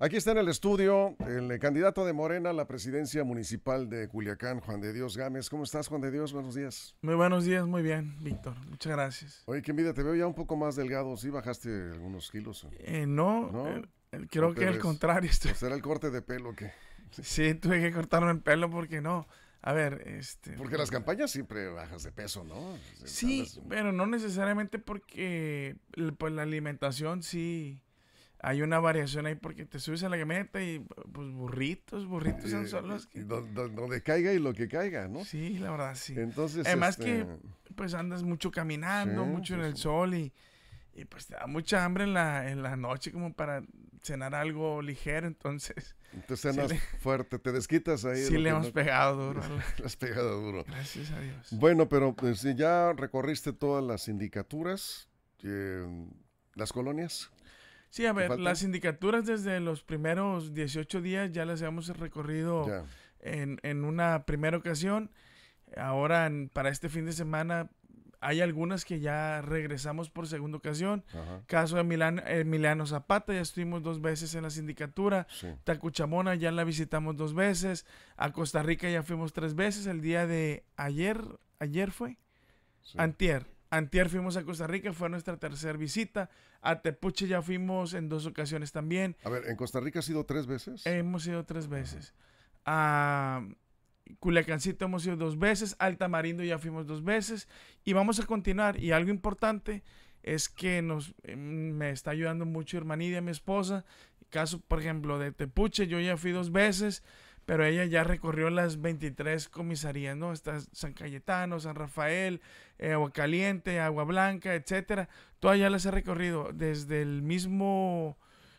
Aquí está en el estudio el candidato de Morena a la presidencia municipal de Culiacán, Juan de Dios Gámez. ¿Cómo estás, Juan de Dios? Buenos días. Muy buenos días, muy bien, Víctor. Muchas gracias. Oye, qué vida. te veo ya un poco más delgado. ¿Sí bajaste algunos kilos? Eh, no, eh, eh, creo que al contrario. ¿Será el corte de pelo que Sí, tuve que cortarme el pelo porque no. A ver, este... Porque las pues, campañas siempre bajas de peso, ¿no? Sí, pero no necesariamente porque pues, la alimentación sí hay una variación ahí porque te subes a la gameta y pues burritos, burritos son solos que... Donde, caiga y lo que caiga, ¿no? Sí, la verdad, sí. Entonces, Además que este, pues andas mucho caminando, mucho en el sol y, pues te da mucha hambre en la, en la noche como para cenar algo ligero, entonces... Entonces cenas fuerte, te desquitas ahí. Sí, le hemos pegado duro. le has pegado duro. Gracias a Dios. Bueno, pero pues, ya recorriste todas las sindicaturas, eh, las colonias. Sí, a ver, las sindicaturas desde los primeros 18 días ya las hemos recorrido en, en, una primera ocasión. Ahora, para este fin de semana, hay algunas que ya regresamos por segunda ocasión. Caso de Milán, Emiliano Zapata, ya estuvimos dos veces en la sindicatura. Tacuchamona ya la visitamos dos veces. A Costa Rica ya fuimos tres veces. El día de ayer, ayer fue, antier Antier fuimos a Costa Rica, fue nuestra tercera visita. A Tepuche ya fuimos en dos ocasiones también. A ver, ¿en Costa Rica has sido tres veces? Hemos ido tres veces. A Culiacancito hemos ido dos veces. Al Tamarindo ya fuimos dos veces. Y vamos a continuar. Y algo importante es que nos, em, me está ayudando mucho Hermanidia, mi esposa. Caso, por ejemplo, de Tepuche, yo ya fui dos veces pero ella ya recorrió las 23 comisarías, ¿no? estas San Cayetano, San Rafael, eh, Agua Caliente, Agua Blanca, etcétera. Todas ya las he recorrido desde el mismo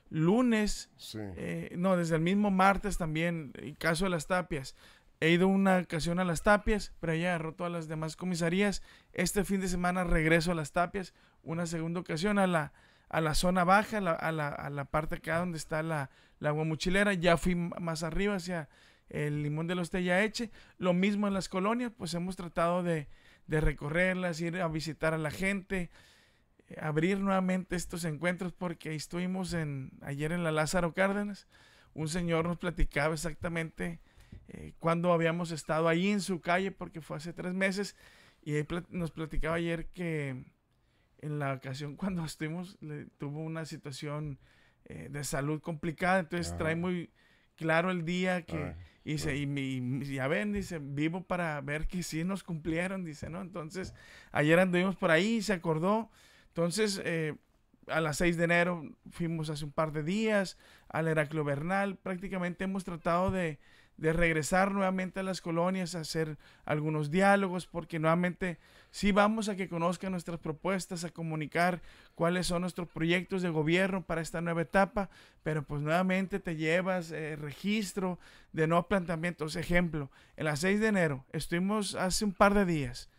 lunes, eh, no, desde el mismo martes también, el caso de las tapias. He ido una ocasión a las tapias, pero ya roto a las demás comisarías. Este fin de semana regreso a las tapias, una segunda ocasión a la a la zona baja, a la, parte acá donde está la, la guamuchilera, ya fui más arriba hacia el limón de los Eche, lo mismo en las colonias, pues hemos tratado de, recorrerlas, ir a visitar a la gente, eh, abrir nuevamente estos encuentros, porque estuvimos en, ayer en la Lázaro Cárdenas, un señor nos platicaba exactamente eh, cuándo cuando habíamos estado ahí en su calle, porque fue hace tres meses, y nos platicaba ayer que en la ocasión cuando estuvimos, le, tuvo una situación eh, de salud complicada, entonces trae muy claro el día que hice, y, mi, ya ven, dice, vivo para ver que sí nos cumplieron, dice, ¿no? Entonces, ayer anduvimos por ahí, se acordó, entonces... Eh, a las 6 de enero fuimos hace un par de días al Heraclio Bernal. Prácticamente hemos tratado de, de regresar nuevamente a las colonias, a hacer algunos diálogos, porque nuevamente sí vamos a que conozcan nuestras propuestas, a comunicar cuáles son nuestros proyectos de gobierno para esta nueva etapa, pero pues nuevamente te llevas eh, registro de no planteamientos. Ejemplo, en las 6 de enero estuvimos hace un par de días,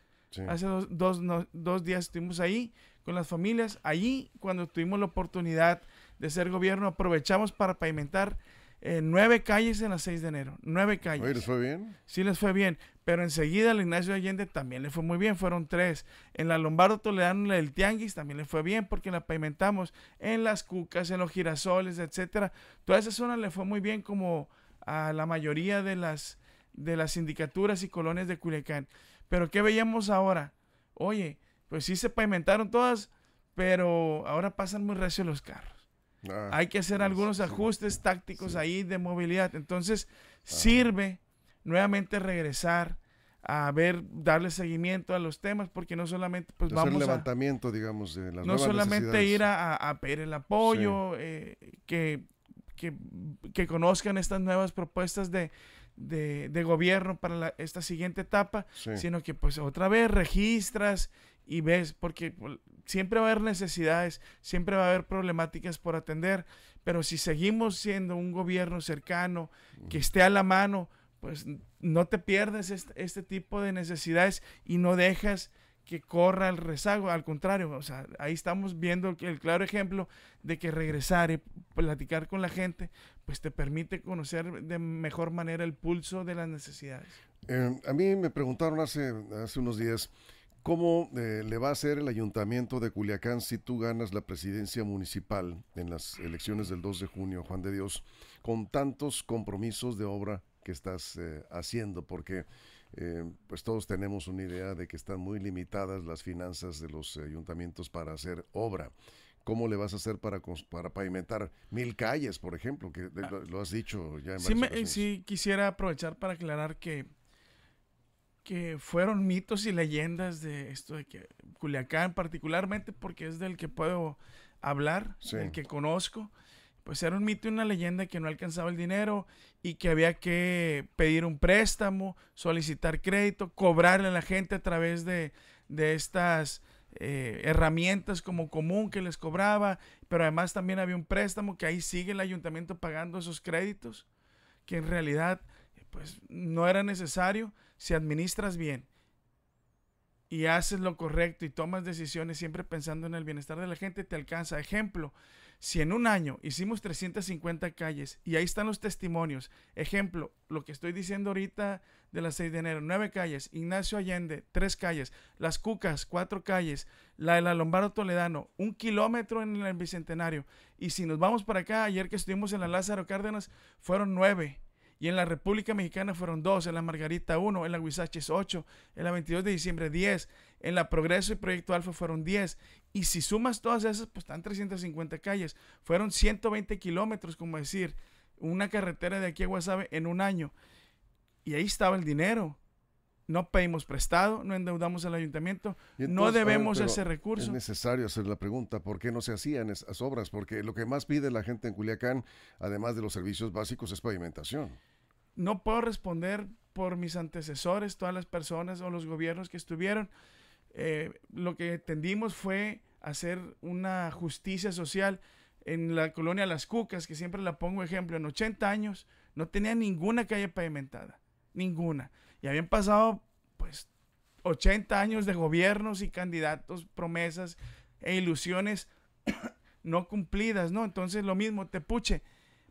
hace dos, dos días estuvimos ahí con las familias, allí cuando tuvimos la oportunidad de ser gobierno aprovechamos para pavimentar eh, nueve calles en las 6 de enero. Nueve calles. Oye, ¿les fue bien? Sí, les fue bien. Pero enseguida al Ignacio Allende también le fue muy bien, fueron tres. En la Lombardo Toledano, el Tianguis también le fue bien porque la pavimentamos. En las Cucas, en los Girasoles, etcétera. Toda esa zona le fue muy bien como a la mayoría de las, de las sindicaturas y colonias de Culiacán. Pero ¿qué veíamos ahora? Oye, pues sí se pavimentaron todas, pero ahora pasan muy recio los carros. Ah, Hay que hacer algunos ajustes tácticos ahí de movilidad. Entonces, sirve nuevamente regresar a ver, darle seguimiento a los temas, porque no solamente pues, vamos levantamiento, digamos, de las No solamente ir a, pedir el apoyo, eh, que conozcan estas nuevas propuestas de, de, gobierno para esta siguiente etapa, sino que pues otra vez registras y ves, porque pues, siempre va a haber necesidades, siempre va a haber problemáticas por atender, pero si seguimos siendo un gobierno cercano, que esté a la mano, pues no te pierdes este, este tipo de necesidades y no dejas que corra el rezago, al contrario, o sea, ahí estamos viendo el claro ejemplo de que regresar y platicar con la gente, pues te permite conocer de mejor manera el pulso de las necesidades. Eh, a mí me preguntaron hace, hace unos días, ¿cómo eh, le va a hacer el ayuntamiento de Culiacán si tú ganas la presidencia municipal en las elecciones del 2 de junio, Juan de Dios, con tantos compromisos de obra que estás eh, haciendo? Porque eh, pues todos tenemos una idea de que están muy limitadas las finanzas de los ayuntamientos para hacer obra. ¿Cómo le vas a hacer para, para pavimentar mil calles, por ejemplo? Que lo, has dicho ya en sí, eh, sí, quisiera aprovechar para aclarar que, que fueron mitos y leyendas de esto de que Culiacán, particularmente porque es del que puedo hablar, del que conozco pues era un mito y una leyenda que no alcanzaba el dinero y que había que pedir un préstamo, solicitar crédito, cobrarle a la gente a través de, de estas eh, herramientas como común que les cobraba, pero además también había un préstamo que ahí sigue el ayuntamiento pagando esos créditos, que en realidad pues no era necesario si administras bien y haces lo correcto y tomas decisiones siempre pensando en el bienestar de la gente, te alcanza. Ejemplo, si en un año hicimos 350 calles y ahí están los testimonios, ejemplo, lo que estoy diciendo ahorita de las 6 de enero, 9 calles, Ignacio Allende, 3 calles, Las Cucas, 4 calles, la de la Lombardo Toledano, un kilómetro en el Bicentenario. Y si nos vamos para acá, ayer que estuvimos en la Lázaro Cárdenas, fueron 9 y en la República Mexicana fueron dos, en la Margarita uno, en la Huizaches ocho, en la 22 de diciembre diez, en la Progreso y Proyecto Alfa fueron diez. Y si sumas todas esas, pues están 350 calles. Fueron 120 kilómetros, como decir, una carretera de aquí a Guasave en un año. Y ahí estaba el dinero no pedimos prestado, no endeudamos al ayuntamiento, no debemos ese recurso. Es necesario hacer la pregunta, ¿por qué no se hacían esas obras? Porque lo que más pide la gente en Culiacán, además de los servicios básicos, es pavimentación. No puedo responder por mis antecesores, todas las personas o los gobiernos que estuvieron. Eh, lo que tendimos fue hacer una justicia social en la colonia Las Cucas, que siempre la pongo ejemplo, en 80 años no tenía ninguna calle pavimentada, ninguna. Y habían pasado, pues, 80 años de gobiernos y candidatos, promesas e ilusiones no cumplidas, ¿no? Entonces, lo mismo, Tepuche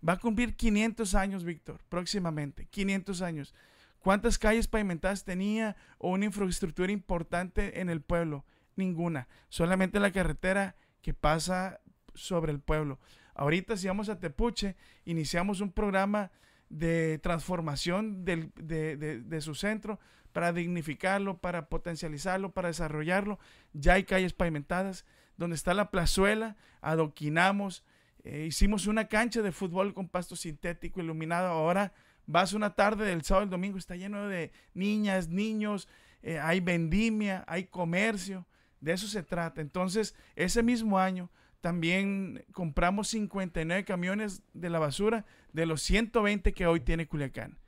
va a cumplir 500 años, Víctor, próximamente, 500 años. ¿Cuántas calles pavimentadas tenía o una infraestructura importante en el pueblo? Ninguna, solamente la carretera que pasa sobre el pueblo. Ahorita si vamos a Tepuche, iniciamos un programa de transformación de, su centro para dignificarlo, para potencializarlo, para desarrollarlo. Ya hay calles pavimentadas. Donde está la plazuela, adoquinamos, eh, hicimos una cancha de fútbol con pasto sintético iluminado. Ahora vas una tarde del sábado el domingo, está lleno de niñas, niños, eh, hay vendimia, hay comercio. De eso se trata. Entonces, ese mismo año también compramos 59 camiones de la basura de los 120 que hoy tiene Culiacán.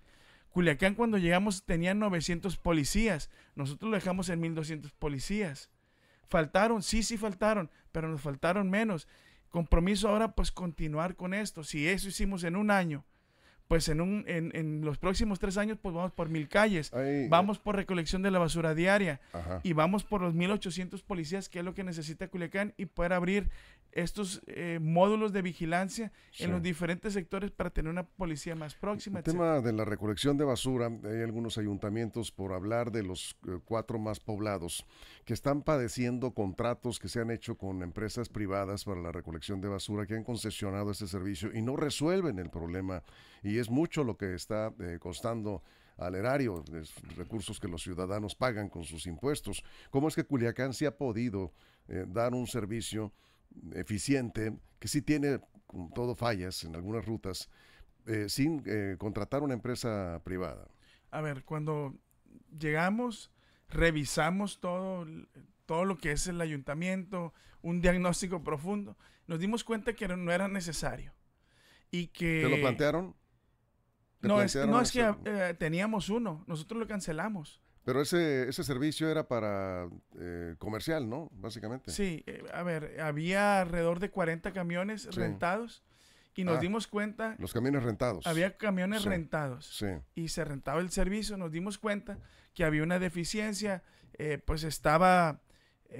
Culiacán cuando llegamos tenía 900 policías. Nosotros lo dejamos en 1200 policías. Faltaron, sí, sí faltaron, pero nos faltaron menos. Compromiso ahora pues continuar con esto. Si eso hicimos en un año, pues en, un, en, en, los próximos tres años, pues vamos por mil calles, vamos por recolección de la basura diaria ajá. y vamos por los 1800 policías, que es lo que necesita Culiacán, y poder abrir estos eh, módulos de vigilancia en los diferentes sectores para tener una policía más próxima. El tema de la recolección de basura, hay algunos ayuntamientos, por hablar de los eh, cuatro más poblados, que están padeciendo contratos que se han hecho con empresas privadas para la recolección de basura, que han concesionado este servicio y no resuelven el problema. Y es mucho lo que está eh, costando al erario, recursos que los ciudadanos pagan con sus impuestos. ¿Cómo es que Culiacán se ha podido eh, dar un servicio eficiente, que sí tiene todo fallas en algunas rutas, eh, sin contratar una empresa privada? A ver, cuando llegamos, revisamos todo, todo lo que es el ayuntamiento, un diagnóstico profundo, nos dimos cuenta que no era necesario. Y que, lo plantearon? No es, que eh, teníamos uno, nosotros lo cancelamos. Pero ese, ese servicio era para eh, comercial, ¿no? Básicamente. Sí, eh, a ver, había alrededor de 40 camiones rentados y nos ah. dimos cuenta... Los camiones rentados. Había camiones rentados. Sí. Y se rentaba el servicio, nos dimos cuenta que había una deficiencia, pues estaba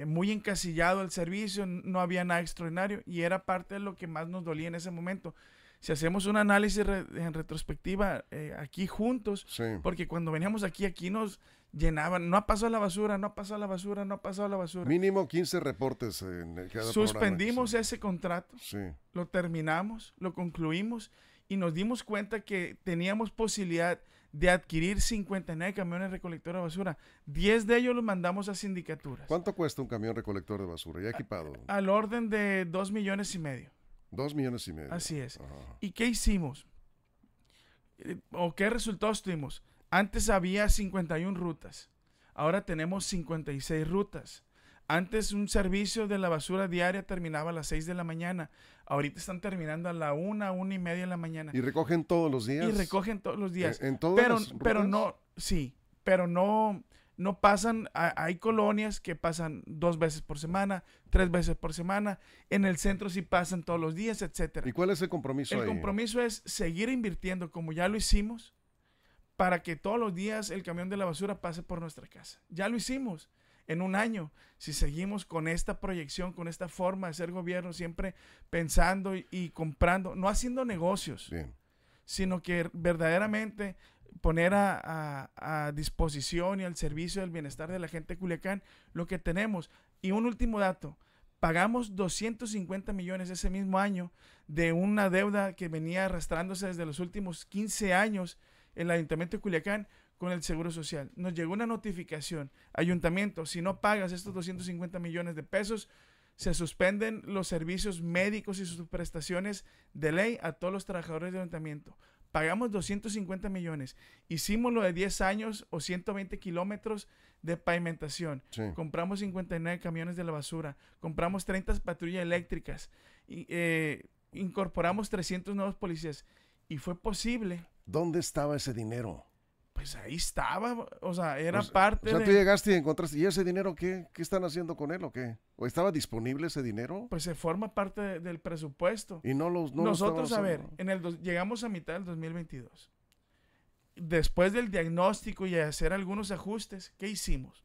muy encasillado el servicio, no había nada extraordinario y era parte de lo que más nos dolía en ese momento si hacemos un análisis en retrospectiva eh, aquí juntos, porque cuando veníamos aquí, aquí nos llenaban, no ha pasado la basura, no ha pasado la basura, no ha pasado la basura. Mínimo 15 reportes en el cada Suspendimos ese contrato, lo terminamos, lo concluimos y nos dimos cuenta que teníamos posibilidad de adquirir 59 camiones recolectores de basura. 10 de ellos los mandamos a sindicaturas. ¿Cuánto cuesta un camión recolector de basura ya equipado? al orden de 2 millones y medio. Dos millones y medio. Así es. ¿Y qué hicimos? Eh, ¿O qué resultados tuvimos? Antes había 51 rutas. Ahora tenemos 56 rutas. Antes un servicio de la basura diaria terminaba a las 6 de la mañana. Ahorita están terminando a la 1, 1 y media de la mañana. Y recogen todos los días. Y recogen todos los días. En, todos pero, pero no, sí, pero no, no pasan, hay colonias que pasan dos veces por semana, tres veces por semana, en el centro sí pasan todos los días, etc. ¿Y cuál es el compromiso? El compromiso es seguir invirtiendo como ya lo hicimos para que todos los días el camión de la basura pase por nuestra casa. Ya lo hicimos en un año. Si seguimos con esta proyección, con esta forma de ser gobierno, siempre pensando y, comprando, no haciendo negocios, sino que verdaderamente poner a, disposición y al servicio del bienestar de la gente de Culiacán lo que tenemos. Y un último dato, pagamos 250 millones ese mismo año de una deuda que venía arrastrándose desde los últimos 15 años en el Ayuntamiento de Culiacán con el Seguro Social. Nos llegó una notificación, Ayuntamiento, si no pagas estos 250 millones de pesos, se suspenden los servicios médicos y sus prestaciones de ley a todos los trabajadores del Ayuntamiento pagamos 250 millones, hicimos lo de 10 años o 120 kilómetros de pavimentación, compramos 59 camiones de la basura, compramos 30 patrullas eléctricas, y, eh, incorporamos 300 nuevos policías y fue posible. ¿Dónde estaba ese dinero? Pues, ahí estaba, o sea, era pues, parte de... O sea, tú llegaste y encontraste, ¿y ese dinero qué? ¿Qué están haciendo con él o qué? ¿O estaba disponible ese dinero? Pues se forma parte del presupuesto. Y no los... No Nosotros, a ver, en el llegamos a mitad del 2022. Después del diagnóstico y hacer algunos ajustes, ¿qué hicimos?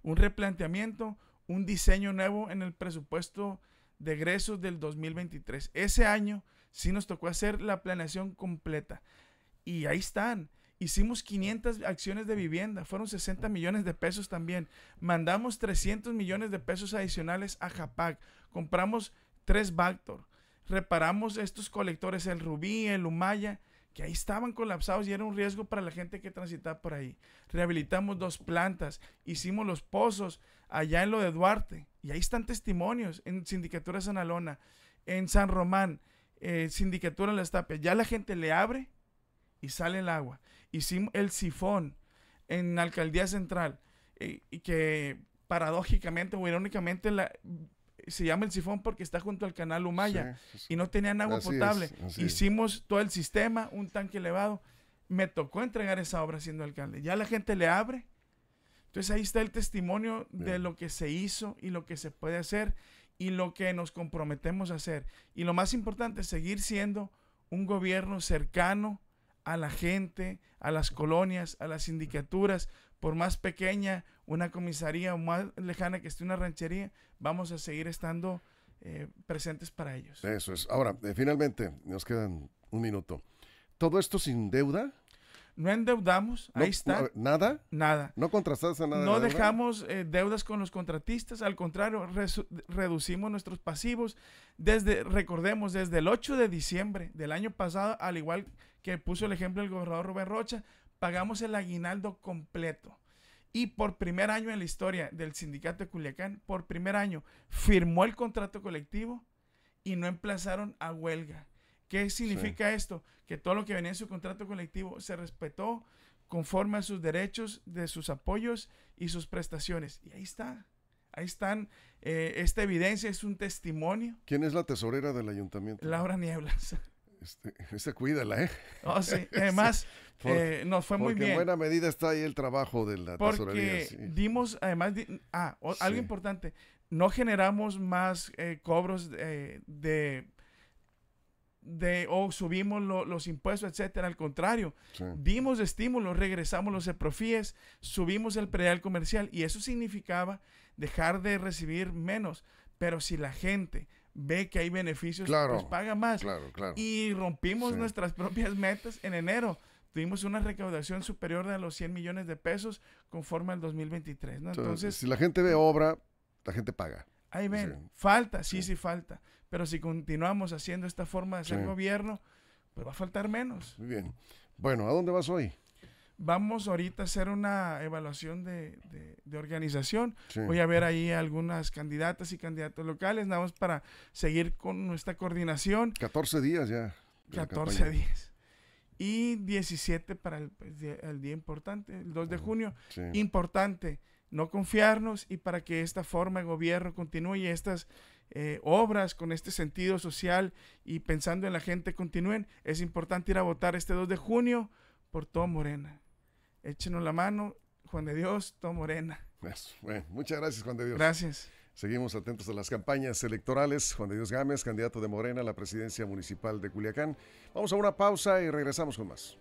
Un replanteamiento, un diseño nuevo en el presupuesto de egresos del 2023. Ese año sí nos tocó hacer la planeación completa. Y ahí están. Hicimos 500 acciones de vivienda, fueron 60 millones de pesos también. Mandamos 300 millones de pesos adicionales a Japac. Compramos tres Bactor. Reparamos estos colectores, el Rubí, el Humaya, que ahí estaban colapsados y era un riesgo para la gente que transitaba por ahí. Rehabilitamos dos plantas, hicimos los pozos allá en lo de Duarte. Y ahí están testimonios en Sindicatura Sanalona, en San Román, eh, Sindicatura La Las Tapias. Ya la gente le abre y sale el agua. Hicimos el sifón en la alcaldía central eh, y, que paradójicamente o irónicamente se llama el sifón porque está junto al canal Humaya y no tenían agua potable. Hicimos todo el sistema, un tanque elevado. Me tocó entregar esa obra siendo alcalde. Ya la gente le abre. Entonces ahí está el testimonio de lo que se hizo y lo que se puede hacer y lo que nos comprometemos a hacer. Y lo más importante, seguir siendo un gobierno cercano a la gente, a las colonias, a las sindicaturas, por más pequeña una comisaría o más lejana que esté una ranchería, vamos a seguir estando eh, presentes para ellos. Eso es. Ahora, eh, finalmente, nos quedan un minuto. ¿Todo esto sin deuda? No endeudamos, ahí está. ¿Nada? Nada. No nada. No dejamos eh, deudas con los contratistas, al contrario, reducimos nuestros pasivos. Desde, recordemos, desde el 8 de diciembre del año pasado, al igual que puso el ejemplo el gobernador Rubén Rocha, pagamos el aguinaldo completo. Y por primer año en la historia del sindicato de Culiacán, por primer año, firmó el contrato colectivo y no emplazaron a huelga. ¿Qué significa esto? Que todo lo que venía en su contrato colectivo se respetó conforme a sus derechos, de sus apoyos y sus prestaciones. Y ahí está. Ahí están. Eh, esta evidencia es un testimonio. ¿Quién es la tesorera del ayuntamiento? Laura Nieblas. Este, cuídala, ¿eh? Oh, sí. Además, eh, nos fue muy bien. en buena medida está ahí el trabajo de la tesorería. Sí. dimos, además, ah, algo importante. No generamos más eh, cobros de de, o subimos los impuestos, etcétera. Al contrario, dimos estímulos, regresamos los EPROFIES, subimos el predial comercial y eso significaba dejar de recibir menos. Pero si la gente ve que hay beneficios, claro, pues paga más. Y rompimos nuestras propias metas en enero. Tuvimos una recaudación superior a los 100 millones de pesos conforme al 2023. Entonces, si la gente ve obra, la gente paga. Ahí ven, falta, sí, sí, falta. Pero si continuamos haciendo esta forma de hacer gobierno, pues va a faltar menos. Muy bien. Bueno, ¿a dónde vas hoy? Vamos ahorita a hacer una evaluación de, organización. Voy a ver ahí algunas candidatas y candidatos locales, nada más para seguir con nuestra coordinación. 14 días ya. 14 días y 17 para pues, el, día importante, el 2 de junio. Importante, no confiarnos y para que esta forma de gobierno continúe, estas eh, obras con este sentido social y pensando en la gente continúen, es importante ir a votar este 2 de junio por Tom Morena. Échenos la mano, Juan de Dios, Tom Morena. muchas gracias, Juan de Dios. Gracias. Seguimos atentos a las campañas electorales. Juan de Dios Gámez, candidato de Morena a la presidencia municipal de Culiacán. Vamos a una pausa y regresamos con más.